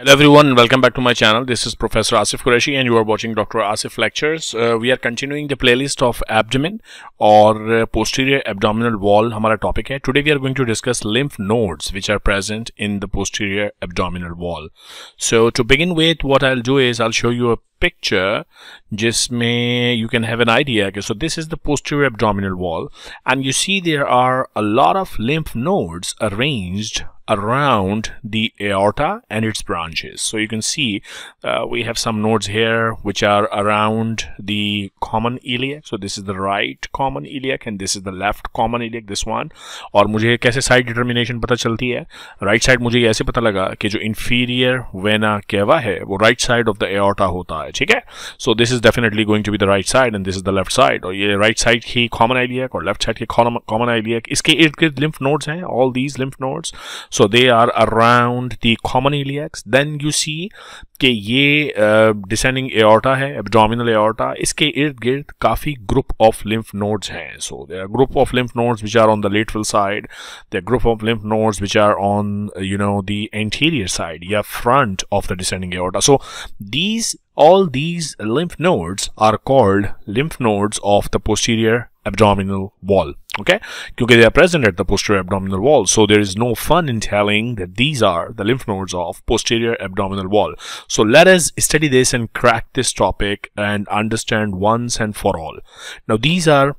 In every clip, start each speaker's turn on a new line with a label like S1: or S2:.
S1: Hello everyone and welcome back to my channel. This is Professor Asif Qureshi and you are watching Dr. Asif Lectures. Uh, we are continuing the playlist of abdomen or uh, posterior abdominal wall Our topic है. Today we are going to discuss lymph nodes which are present in the posterior abdominal wall. So to begin with what I'll do is I'll show you a picture Just may you can have an idea. Okay, so this is the posterior abdominal wall and you see there are a lot of lymph nodes arranged around the aorta and its branches. So you can see uh, we have some nodes here which are around the common iliac. So this is the right common iliac and this is the left common iliac, this one. Or मुझे कैसे side determination पता चलती है Right side मुझे ऐसे पता लगा कि जो inferior vena cava है वो right side of the aorta होता है ठीक है So this is definitely going to be the right side and this is the left side. और ये right side की common iliac और left side की common iliac इसके इर्द lymph nodes हैं all these lymph nodes. So so they are around the common iliacs then you see ke ye descending aorta hai abdominal aorta iske ird gird kafi group of lymph nodes so there are group of lymph nodes which are on the lateral side there are group of lymph nodes which are on you know the anterior side ya front of the descending aorta so these all these lymph nodes are called lymph nodes of the posterior abdominal wall okay because they are present at the posterior abdominal wall so there is no fun in telling that these are the lymph nodes of posterior abdominal wall so let us study this and crack this topic and understand once and for all now these are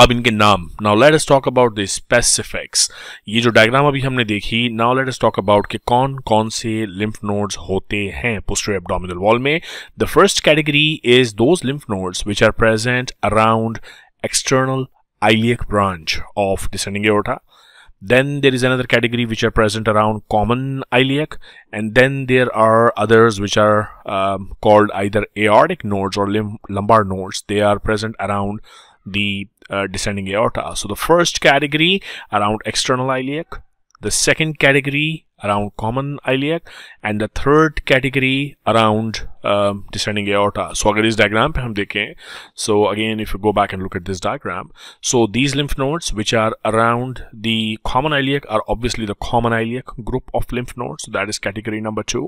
S1: अब इनके नाम now let us talk about the specifics ये जो diagram अभी हमने देखी Now let us talk about कि कौन कौन से लिम्फ नोड्स होते हैं abdominal wall में. The first category is those lymph nodes which are present around external iliac branch of descending aorta. Then there is another category which are present around common iliac and then there are others which are um, called either aortic nodes or lumbar nodes. They are present around the uh, descending aorta. So the first category around external iliac, the second category around common iliac and the third category around um, descending aorta so agar is diagram pe hum dekhe, so again if you go back and look at this diagram so these lymph nodes which are around the common iliac are obviously the common iliac group of lymph nodes so that is category number 2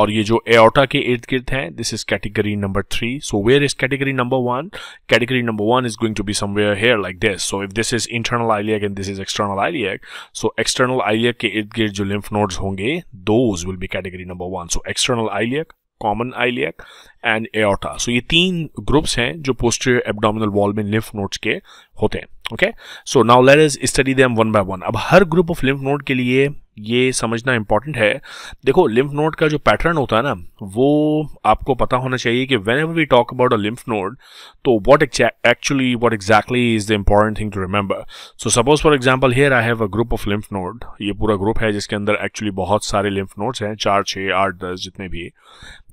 S1: Or ye jo aorta ke ird gird hai this is category number 3 so where is category number 1 category number 1 is going to be somewhere here like this so if this is internal iliac and this is external iliac so external iliac ke ird gird jo lymph nodes nodes होंगे those will be category number one so external iliac common iliac and aorta so ये तीन groups हैं जो posterior abdominal wall में lymph nodes के होते हैं okay so now let us study them one by one अब हर ग्रुप ऑफ लिम्फ नोट के लिए ये समझना इम्पॉर्टेंट है देखो लिम्फ नोड का जो पैटर्न होता है ना वो आपको पता होना चाहिए कि whenever we talk about a lymph node तो what actually what exactly is the important thing to remember so suppose for example here I have a group of lymph node ये पूरा ग्रुप है जिसके अंदर actually बहुत सारे lymph nodes हैं चार छः आठ दस जितने भी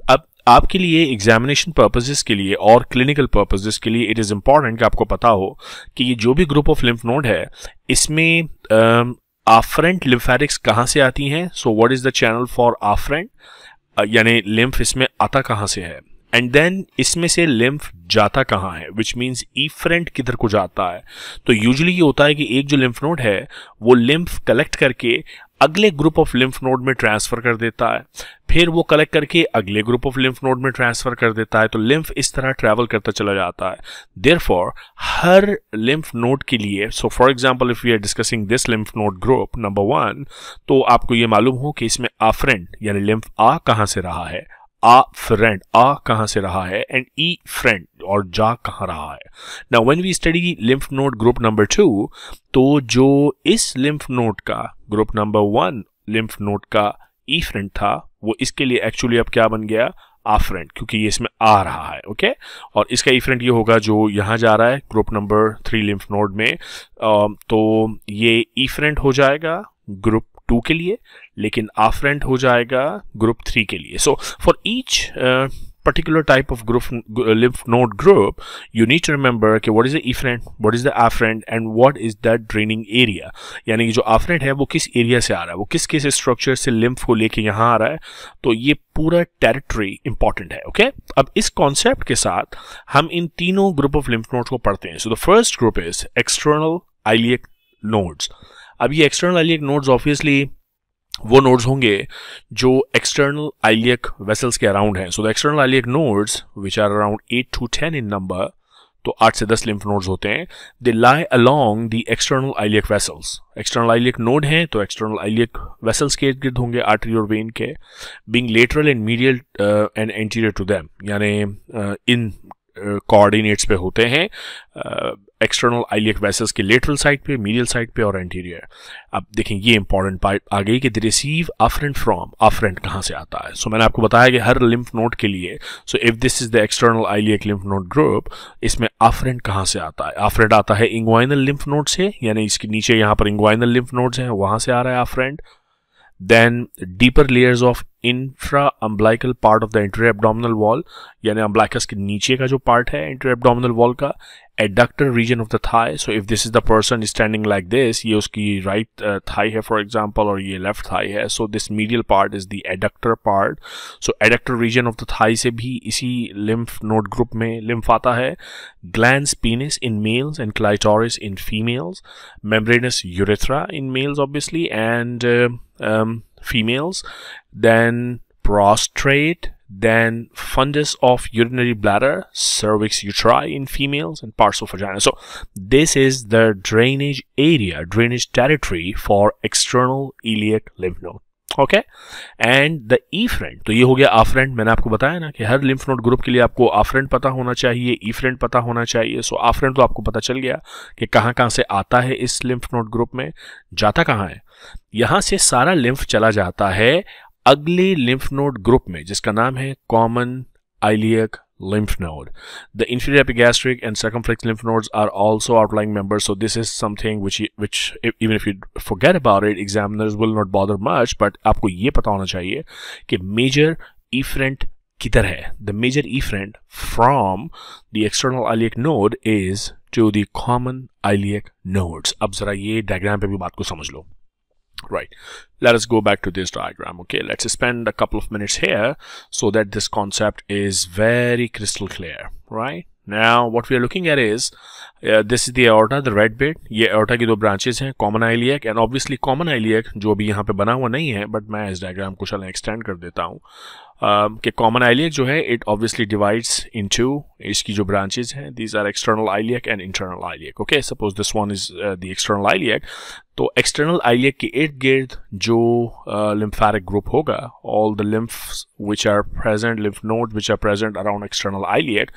S1: अब आपके लिए एग्जामिनेशन पर्पजेस के लिए और क्लिनिकल पर्पजेस के लिए इट इज़ इम्पॉर्टेंट कि आपको पता हो कि ये जो भी ग्रुप ऑफ लिम्फ नोड है इसमें आफ्रेंट लिम्फेटिक्स कहाँ से आती हैं so what is the channel for afferent यानी लिम्फ इसमें आता कहाँ से है एंड देन इसमें से लिम्फ जाता कहाँ है विच मीन्स ईफ्रेंट किधर को जाता है तो यूजली ये होता है कि एक जो लिम्फ नोड है वो लिम्फ कलेक्ट करके अगले ग्रुप ऑफ लिम्फ नोड में ट्रांसफर कर देता है फिर वो कलेक्ट करके अगले ग्रुप ऑफ लिम्फ नोड में ट्रांसफर कर देता है तो लिम्फ इस तरह ट्रैवल करता चला जाता है फॉर हर लिम्फ नोड के लिए so for example if you are discussing this lymph node group number one तो आपको ये मालूम हो कि इसमें आफ्रेंट यानी लिम्फ आ कहाँ से रहा है आ फ्रेंड आ कहां से रहा है एंड ई फ्रेंड और जा कहां रहा है ना when we study lymph node group number two तो जो इस लिम्फ नोड का group number one lymph node का ई e फ्रेंड था वो इसके लिए एक्चुअली अब क्या बन गया आ फ्रेंड क्योंकि ये इसमें आ रहा है ओके okay? और इसका ई e फ्रेंड ये होगा जो यहां जा रहा है group number three lymph node में तो ये ई e फ्रेंड हो जाएगा ग्रुप टू के लिए लेकिन आफ्रेंट हो जाएगा ग्रुप थ्री के लिए so for each particular type of group लिव node group you need remember कि what is the efferent what is the afferent and what is the draining area यानी कि जो आफ्रेंट है वो किस एरिया से आ रहा है वो किस किस स्ट्रक्चर से लिम्फ को लेके यहाँ आ रहा है तो ये पूरा टेरिटरी इंपॉर्टेंट है ओके okay? अब इस कॉन्सेप्ट के साथ हम इन तीनों ग्रुप ऑफ लिम्फ नोट को पढ़ते हैं so the first group is external iliac nodes अब ये एक्सटर्नल आइलियक नोड्स ऑब्वियसली वो नोड्स होंगे जो एक्सटर्नल आइलियक वेसल्स के अराउंड हैं so the external iliac nodes which are around eight to ten in number तो आठ से दस लिम्फ नोड्स होते हैं they lie along the external iliac vessels external iliac node हैं तो एक्सटर्नल आइलियक वेसल्स के इर्द गिर्द होंगे आर्टरी और वेन के being lateral and medial and anterior to them यानी इन uh, कोऑर्डिनेट्स पे होते हैं एक्सटर्नल आइलियक वेसल्स के लेटरल साइड पे मीडियल साइड पे और एंटीरियर अब देखें ये इंपॉर्टेंट पार्ट आ गई कि रिसीव अफरेंट फ्रॉम अफरेंट कहाँ से आता है सो so, मैंने आपको बताया कि हर लिम्फ नोट के लिए so if this is the external iliac lymph node group इसमें अफरेंट कहाँ से आता है अफरेंट आता है इंग्वाइनल लिम्फ नोट से यानी इसके नीचे यहाँ पर इंग्वाइनल लिम्फ नोट्स हैं वहाँ से आ रहा है afferent then deeper layers of infra umbilical part of the inter abdominal wall यानी अम्बलाइकस के नीचे का जो पार्ट है इंटर एबडोमिनल वॉल का adductor region of the thigh so if this is the person standing like this ये उसकी right right, thigh uh, है फॉर एग्जाम्पल और ये लेफ्ट थाई है so this medial part is the adductor part so adductor region of the Thai से भी इसी lymph node group में लिम्फ आता है glans penis in males and clitoris in females membranous urethra in males obviously and females, then prostrate, then fundus of urinary bladder, cervix uteri in females, and parts of vagina. So this is the drainage area, drainage territory for external iliac lymph node. Okay and the efferent तो ये हो गया friend मैंने आपको बताया ना कि हर lymph node group के लिए आपको फ्रेंड पता होना चाहिए ई फ्रेंड पता होना चाहिए सो आ फ्रेंड तो आपको पता चल गया कि कहाँ कहाँ से आता है इस लिम्फ नोड ग्रुप में जाता कहाँ है यहाँ से सारा लिम्फ चला जाता है अगले लिम्फ नोड ग्रुप में जिसका नाम है common iliac lymph node. The inferior epigastric and circumflex lymph nodes are also outlying members, so this is something which which even if you forget about it, examiners will not bother much. But आपको ये पता होना चाहिए कि major efferent किधर है? The major efferent from the external iliac node is to the common iliac nodes. अब जरा ये diagram पे भी बात को समझ लो. Right, let us go back to this diagram. Okay, let's spend a couple of minutes here so that this concept is very crystal clear, right? Now, what we are looking at is, uh, this is the aorta, the red bit. ye aorta ki do branches hain common iliac and obviously common iliac jo bhi yahan pe bana hua nahi hai but main is diagram ko shall extend kar deta hu Um, के common iliac जो है it obviously divides into इसकी जो branches हैं these are external iliac and internal iliac okay suppose this one is the external iliac तो external iliac के इर्द गिर्द जो लिम्फेरिक uh, ग्रुप होगा all the lymph which are present lymph node which are present around external iliac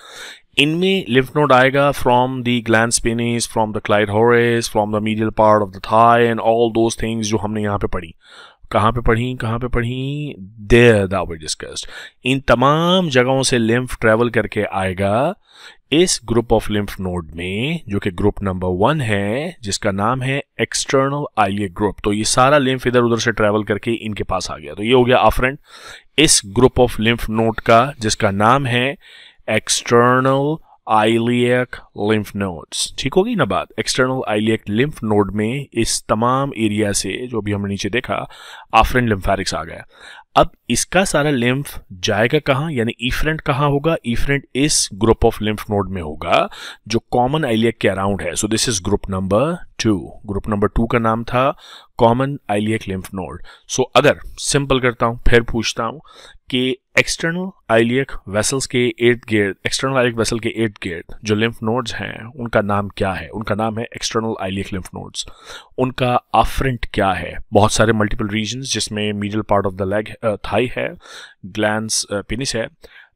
S1: इनमें lymph node आएगा from the glans penis from the clitoris from the medial part of the thigh and all those things जो हमने यहाँ पे पढ़ी कहाँ पे पढ़ी कहाँ पे पढ़ी देर दावर डिस्कस्ड इन तमाम जगहों से लिम्फ ट्रेवल करके आएगा इस ग्रुप ऑफ लिम्फ नोड में जो कि ग्रुप नंबर वन है जिसका नाम है एक्सटर्नल आइलिय ग्रुप तो ये सारा लिम्फ इधर उधर से ट्रेवल करके इनके पास आ गया तो ये हो गया आफ्रेंड इस ग्रुप ऑफ लिम्फ नोड का जिसका नाम है एक्सटर्नल आइलियक लिम्फ नोड्स ठीक होगी ना बात एक्सटर्नल आइलियक लिम्फ नोड में इस तमाम एरिया से जो भी हमने नीचे देखा आफ्रेन लिम्फेरिक्स आ गया अब इसका सारा लिम्फ जाएगा कहाँ यानी ईफ्रेंट कहाँ होगा ईफ्रेंट इस ग्रुप ऑफ लिम्फ नोड में होगा जो कॉमन आइलियक e के अराउंड है so this is group number two group number two का नाम था common iliac lymph node so अगर सिंपल करता हूँ फिर पूछता हूँ कि एक्सटर्नल आइलियक वेसल्स के इर्द गिर्द एक्सटर्नल आइलियक वेसल के इर्द गिर्द जो लिम्फ नोड्स हैं उनका नाम क्या है उनका नाम है एक्सटर्नल आइलियक लिम्फ नोड्स उनका आफ्रंट क्या है बहुत सारे मल्टीपल रीजन जिसमें middle part of the leg thigh है ग्लैंड पिनिस है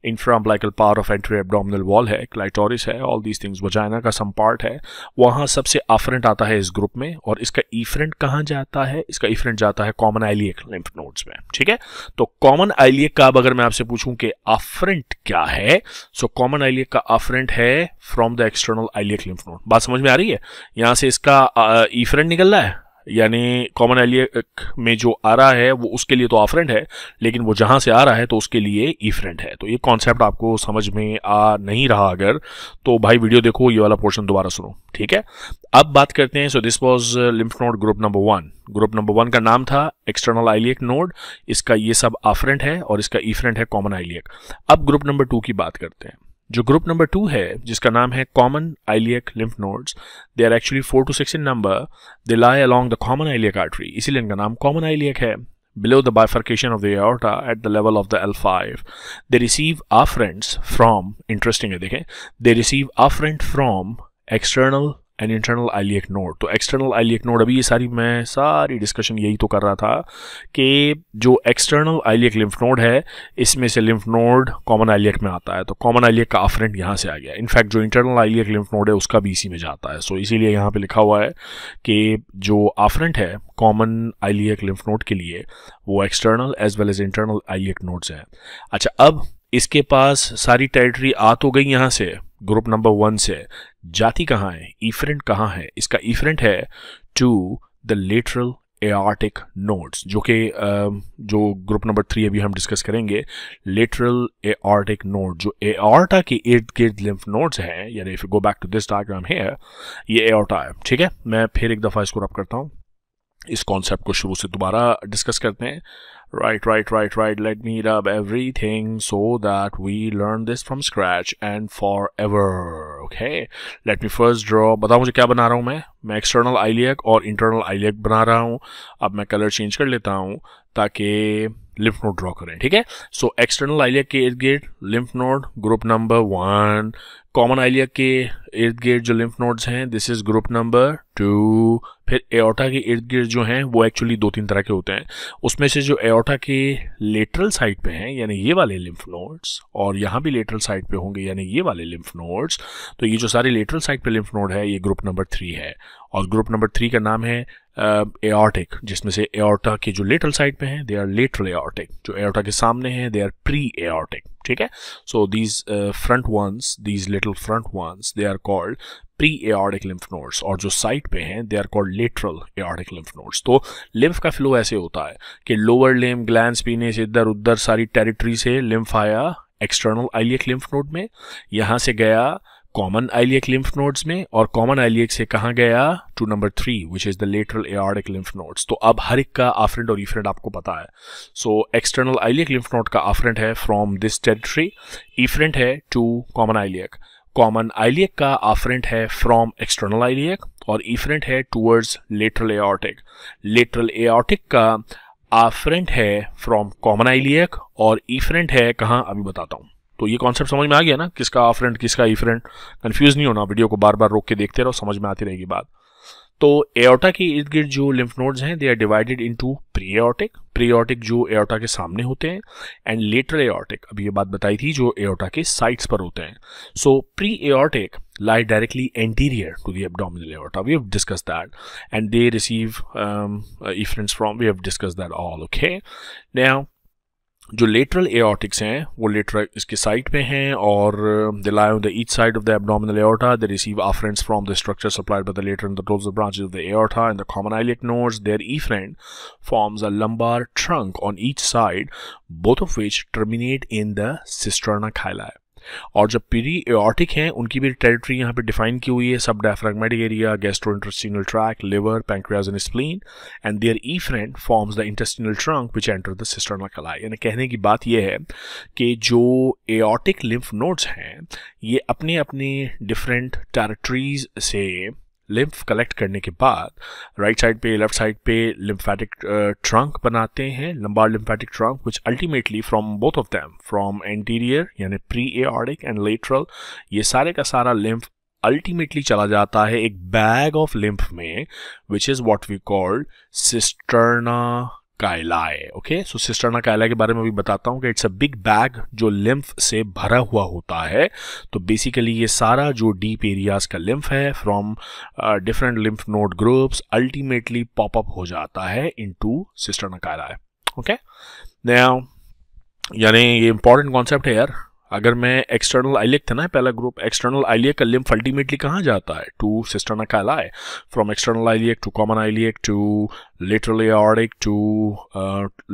S1: infraumbilical part of anterior abdominal wall है क्लाइटोरिस है ऑल दीज थिंग्स वजाइना का सम पार्ट है वहाँ सबसे आफरेंट आता है इस ग्रुप में और इसका ईफ्रेंट कहाँ जाता है इसका ईफ्रेंट जाता है कॉमन आइलियक लिम्फ नोड्स में ठीक है तो कॉमन आइलियक का अब अगर मैं आपसे पूछूं कि आफरेंट क्या है सो कॉमन आइलियक का आफरेंट है from the external iliac lymph node बात समझ में आ रही है यहाँ से इसका ईफ्रेंट निकल रहा है यानी कॉमन एलियक में जो आ रहा है वो उसके लिए तो ऑफ्रेंड है लेकिन वो जहां से आ रहा है तो उसके लिए ई फ्रेंड है तो ये कॉन्सेप्ट आपको समझ में आ नहीं रहा अगर तो भाई वीडियो देखो ये वाला पोर्शन दोबारा सुनो ठीक है अब बात करते हैं so this was lymph node group number one group number one का नाम था एक्सटर्नल आइलियक नोड इसका ये सब ऑफ्रेंड है और इसका ई फ्रेंड है कॉमन आइलियक अब ग्रुप नंबर टू की बात करते हैं जो ग्रुप नंबर टू है जिसका नाम है common iliac lymph nodes they are actually four to six in number they lie along the common iliac artery इसीलिए इनका नाम कॉमन आइलियक है below the bifurcation of the aorta at the level of the L five they receive afferents from interesting है देखें they receive afferent from external and internal iliac node तो external iliac node अभी ये सारी मैं सारी discussion यही तो कर रहा था कि जो एक्सटर्नल आईलियक लिम्फ नोड है इसमें से लिम्फ नोड कॉमन आईलियक में आता है तो कॉमन आईलियक का आफ्रेंट यहाँ से आ गया इनफैक्ट जो इंटरनल आईलियक लिम्फ नोड है उसका भी इसी में जाता है सो so, इसीलिए यहाँ पर लिखा हुआ है कि जो आफ्रेंट है कॉमन आईलियक लिम्फ नोड के लिए वो external as well as internal iliac nodes हैं अच्छा अब इसके पास सारी टेरिटरी आ तो गई यहाँ से ग्रुप नंबर वन से जाति कहाँ है ईफ्रेंट कहाँ है इसका ईफ्रेंट है to the lateral aortic nodes जो कि जो ग्रुप नंबर थ्री अभी हम डिस्कस करेंगे लेटरल एआर्टिक नोड जो एआर्टा के इर्द गिर्द लिम्फ नोड्स हैं यानी if go back to this diagram है ये एआर्टा है ठीक है मैं फिर एक दफ़ा इसको रब करता हूँ इस कॉन्सेप्ट को शुरू से दोबारा डिस्कस करते हैं Right, right, right, right. Let me rub everything so that we learn this from scratch and forever. Okay. Let me first draw. बताओ मुझे क्या बना रहा हूँ मैं मैं एक्सटर्नल आईलियक और इंटरनल आईलियक बना रहा हूँ अब मैं कलर चेंज कर लेता हूँ ताकि लिम्फ नोड ड्रॉ करें ठीक है सो एक्सटर्नल आइलिया के इर्द गिर्द lymph node group number one common iliac के इर्द गिर्द जो लिम्फ नोड्स हैं this is group number two फिर एओटा के इर्द गिर्द जो हैं वो एक्चुअली दो तीन तरह के होते हैं उसमें से जो एओटा के लेटरल साइड पे हैं यानी ये वाले लिम्फ नोड्स और यहाँ भी लेटरल साइड पे होंगे यानी ये वाले लिम्फ नोड्स तो ये जो सारे लेटरल साइड पे लिम्फ नोड है ये ग्रुप नंबर थ्री है और ग्रुप नंबर थ्री का नाम है एआर्टिक जिसमें से एओर्टा के जो लेटरल साइड पे हैं दे आर लेटरल एओर्टिक जो एओर्टा के सामने हैं दे आर प्री एओर्टिक ठीक है so these front ones these little front ones they are called pre aortic lymph nodes और जो साइड पे हैं they are called lateral aortic lymph nodes तो लिम्फ का फ्लो ऐसे होता है कि लोअर लिम्फ ग्लैंड पीने से इधर उधर सारी टेरिटरी से लिम्फ आया एक्सटर्नल आइलियक लिम्फ नोड में यहाँ से गया कॉमन आइलियक लिम्फ नोड्स में और कॉमन आइलियक से कहाँ गया to number three which is the lateral aortic lymph nodes तो अब हर एक का आफरेंट और इफरेंट आपको पता है so external iliac lymph node का आफरेंट है फ्रॉम दिस टेरिटरी इफरेंट है to common iliac common iliac का आफरेंट है फ्रॉम एक्सटर्नल आइलियक और ईफरेंट है towards lateral aortic lateral aortic का आफरेंट है फ्रॉम कॉमन आइलियक और इफरेंट है कहाँ अभी बताता हूँ तो ये कॉन्सेप्ट समझ में आ गया ना किसका ऑफ फ्रेंड किसका ई फ्रेंड कन्फ्यूज नहीं होना वीडियो को बार बार रोक के देखते रहो समझ में आती रहेगी बात तो एओटा के इर्द गिर्द जो लिम्फ नोड्स हैं they are divided into pre aortic pre aortic जो एओटा के सामने होते हैं एंड लेटर एओटिक अभी ये बात बताई थी जो एओटा के साइड्स पर होते हैं so pre aortic like directly anterior to the abdominal aorta. We have discuss that and they receive um, from we have discuss that all okay now जो लेटरल एओटिक्स हैं वो लेटर इसके side पे हैं और they lie on the each side of the abdominal aorta the receive afferents from the structure supplied by the lateral in the tolls of branches of the aorta and the common iliac nodes there efferent forms a lumbar trunk on each side both of which terminate in the cisterna chyli और जब पीरी attic हैं उनकी भी territory यहाँ पे define की हुई है subdiaphragmatic area gastrointestinal tract liver pancreas and spleen and there efferent forms the intestinal trunk which enter the cisterna chyli यानी कहने की बात यह है कि जो एटिक लिम्फ नोड्स हैं ये अपने अपने डिफरेंट टेरिटरीज से लिम्फ कलेक्ट करने के बाद राइट साइड पे लेफ्ट साइड पे लिम्फेटिक ट्रंक uh, बनाते हैं lumbar lymphatic trunk which ultimately from both of them from anterior यानी प्री एआर्डिक एंड लेटरल ये सारे का सारा लिम्फ अल्टीमेटली चला जाता है एक बैग ऑफ लिम्फ में which is what we called cisterna chyli okay so cisterna chyli के बारे में भी बताता हूँ कि इट्स अ बिग बैग जो लिम्फ से भरा हुआ होता है तो बेसिकली ये सारा जो डीप एरियाज का लिम्फ है from different lymph node groups ultimately pop up हो जाता है into cisterna chyli okay okay? यानी ये इंपॉर्टेंट कॉन्सेप्ट है यार अगर मैं एक्सटर्नल आइलियक था ना पहला group external iliac lymph ultimately कहाँ जाता है to cisterna from external iliac to common iliac to lateral aortic to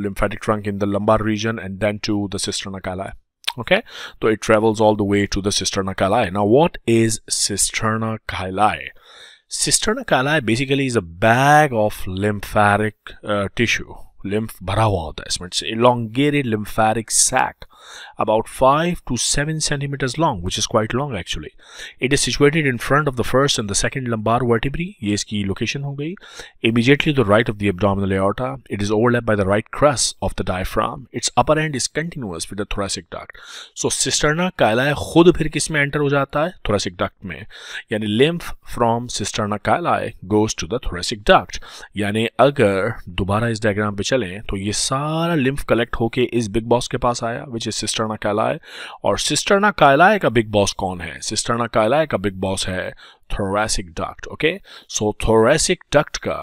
S1: lymphatic trunk in the lumbar region and then to the cisterna chyli okay तो it travels all the way to the cisterna chyli ना what is cisterna chyli cisterna chyli basically is a bag of lymphatic tissue lymph भरा हुआ होता है इसमें elongated lymphatic sac about 5 to 7 centimeters long, which is quite long actually. It is situated in front of the first and the second lumbar vertebrae. ये इसकी location हो गई. Immediately to the right of the abdominal aorta. It is overlapped by the right crust of the diaphragm. Its upper end is continuous with the thoracic duct. So cisterna caeli खुद फिर किस में enter हो जाता है? Thoracic duct में. यानी lymph from cisterna caeli goes to the thoracic duct. यानी अगर दोबारा इस diagram पे चलें तो ये सारा lymph कलेक्ट होके इस big boss के पास आया विच नीचे सिस्टरना कायलाय और सिस्टरना कायलाय का बिग बॉस कौन है सिस्टरना कायलाय का बिग बॉस है thoracic duct okay so thoracic duct का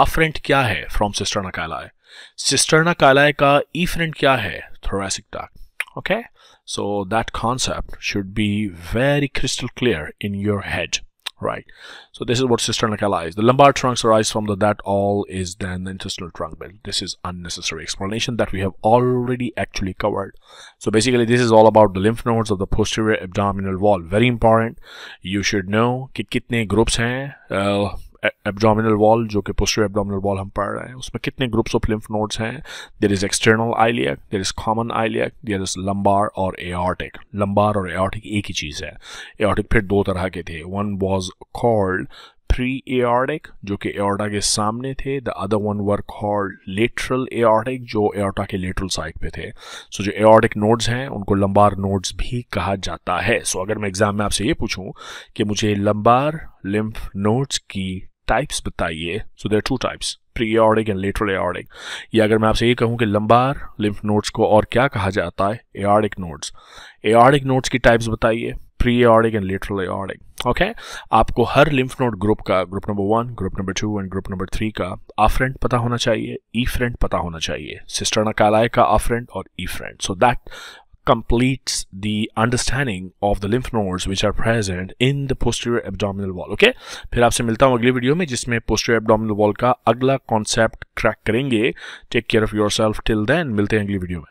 S1: आफरेंट क्या है फ्रॉम सिस्टरना कायलाय सिस्टरना कायलाय का ई फ्रेंट क्या है thoracic duct okay so that concept should be very crystal clear in your head right? So this is what cisternal is. The lumbar trunks arise from the that all is then the intestinal trunk belt. This is unnecessary explanation that we have already actually covered. So basically this is all about the lymph nodes of the posterior abdominal wall. Very important. You should know ki kitne groups Uh, abdominal wall जो कि poster abdominal wall हम पढ़ रहे हैं उसमें कितने groups of lymph nodes हैं there is external iliac there is common iliac there is lumbar और एआर्टिक लंबार और एआर्टिक एक ही चीज़ है एआर्टिक फिर दो तरह के थे one was called pre aortic जो कि एओर्टा के सामने थे the other one were called lateral aortic जो एआरटा के लेटरल साइड पे थे सो so, जो एओर्टिक नोड्स हैं उनको लंबार नोड्स भी कहा जाता है सो so, अगर मैं एग्जाम में आपसे ये पूछूं कि मुझे लंबार लिम्फ नोड्स की टाइप्स बताइए so there two types pre aortic and lateral aortic या अगर मैं आपसे ये कहूँ कि लंबार लिम्फ नोड्स को और क्या कहा जाता है एओर्डिक नोड्स एओर्डिक नोड्स की टाइप्स बताइए pre aortic and lateral aortic okay आपको हर लिम्फ नोड ग्रुप का group number one group number two and group number three का आफरेंट पता होना चाहिए ई फ्रेंड पता होना चाहिए सिस्टर कालाय का आफरेंट और efferent so that completes the understanding of the lymph nodes which are present in the posterior abdominal wall okay phir aap se milta hu agle video mein jisme posterior abdominal wall ka agla concept crack karenge take care of yourself till then milte hain agle video mein